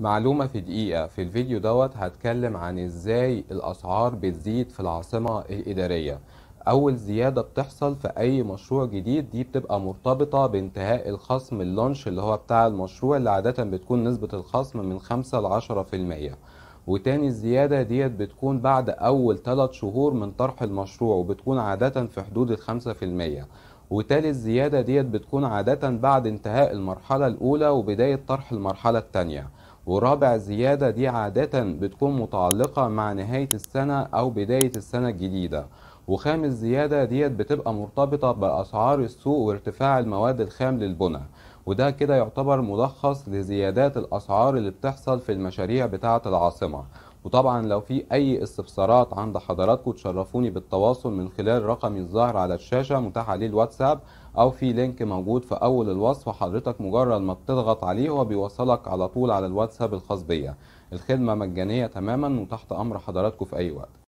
معلومة في دقيقة في الفيديو دوت هتكلم عن ازاي الاسعار بتزيد في العاصمة الادارية اول زيادة بتحصل في اي مشروع جديد دي بتبقى مرتبطة بانتهاء الخصم اللونش اللي هو بتاع المشروع اللي عادة بتكون نسبة الخصم من خمسة لعشرة في المية وتاني الزيادة ديت بتكون بعد اول ثلاث شهور من طرح المشروع وبتكون عادة في حدود الخمسة في المية وتالت زيادة ديت بتكون عادة بعد انتهاء المرحلة الأولى وبداية طرح المرحلة التانية ورابع زيادة دي عادة بتكون متعلقة مع نهاية السنة أو بداية السنة الجديدة وخامس زيادة ديت بتبقى مرتبطة بأسعار السوق وارتفاع المواد الخام للبنى وده كده يعتبر ملخص لزيادات الأسعار اللي بتحصل في المشاريع بتاعة العاصمة وطبعا لو في اي استفسارات عند حضراتكم تشرفوني بالتواصل من خلال رقمي الظاهر على الشاشه متاح عليه الواتساب او في لينك موجود في اول الوصف حضرتك مجرد ما بتضغط عليه هو بيوصلك على طول على الواتساب الخاص بيا الخدمه مجانيه تماما وتحت امر حضراتكم في اي وقت